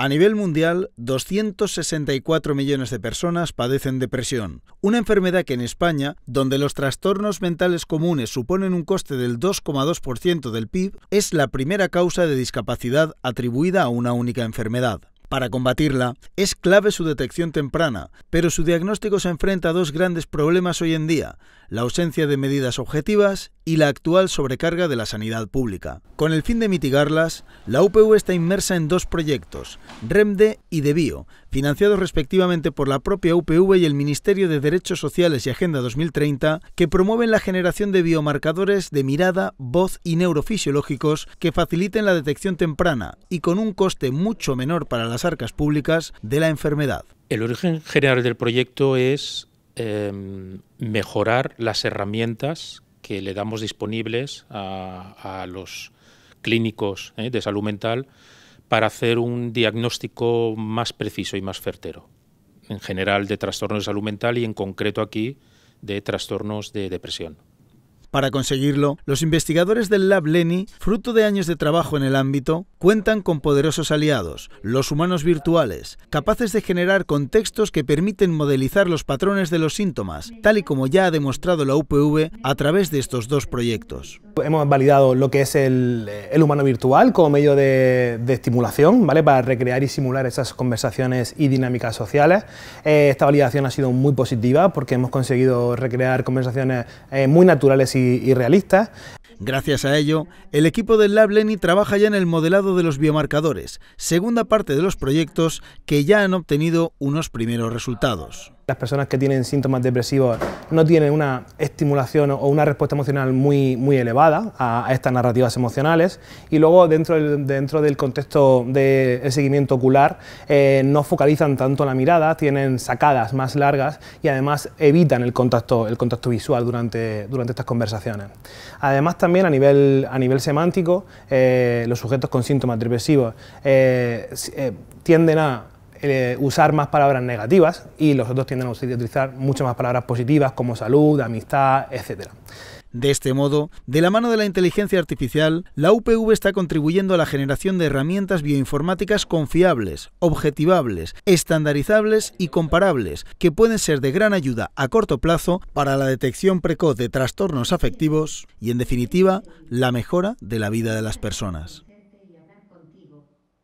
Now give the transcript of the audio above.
A nivel mundial, 264 millones de personas padecen depresión, una enfermedad que en España, donde los trastornos mentales comunes suponen un coste del 2,2% del PIB, es la primera causa de discapacidad atribuida a una única enfermedad. Para combatirla, es clave su detección temprana, pero su diagnóstico se enfrenta a dos grandes problemas hoy en día, la ausencia de medidas objetivas y la actual sobrecarga de la sanidad pública. Con el fin de mitigarlas, la UPV está inmersa en dos proyectos, REMDE y DEBIO, financiados respectivamente por la propia UPV y el Ministerio de Derechos Sociales y Agenda 2030, que promueven la generación de biomarcadores de mirada, voz y neurofisiológicos que faciliten la detección temprana y con un coste mucho menor para las arcas públicas de la enfermedad. El origen general del proyecto es em, mejorar las herramientas que le damos disponibles a, los clínicos eh, de salud mental para hacer un diagnóstico más preciso y más certero, en general de trastornos de salud mental y en concreto aquí de trastornos de depresión. Para conseguirlo, los investigadores del Lab Leni, fruto de años de trabajo en el ámbito, cuentan con poderosos aliados, los humanos virtuales, capaces de generar contextos que permiten modelizar los patrones de los síntomas, tal y como ya ha demostrado la UPV a través de estos dos proyectos. Hemos validado lo que es el, eh, humano virtual como medio de, estimulación, ¿vale? para recrear y simular esas conversaciones y dinámicas sociales. Eh, esta validación ha sido muy positiva porque hemos conseguido recrear conversaciones eh, muy naturales y realistas. Gracias a ello, el equipo del Lab trabaja ya en el modelado de los biomarcadores, segunda parte de los proyectos que ya han obtenido unos primeros resultados. Las personas que tienen síntomas depresivos no tienen una estimulación o una respuesta emocional muy, muy elevada a, estas narrativas emocionales y luego dentro del, dentro del contexto del seguimiento ocular eh, no focalizan tanto la mirada, tienen sacadas más largas y además evitan el contacto, el contacto visual durante, durante estas conversaciones. Además también a nivel, a nivel semántico, eh, los sujetos con síntomas depresivos eh, eh, tienden a usar más palabras negativas y los otros tienden a utilizar muchas más palabras positivas como salud, amistad, etc. De este modo, de la mano de la inteligencia artificial, la UPV está contribuyendo a la generación de herramientas bioinformáticas confiables, objetivables, estandarizables y comparables, que pueden ser de gran ayuda a corto plazo para la detección precoz de trastornos afectivos y, en definitiva, la mejora de la vida de las personas.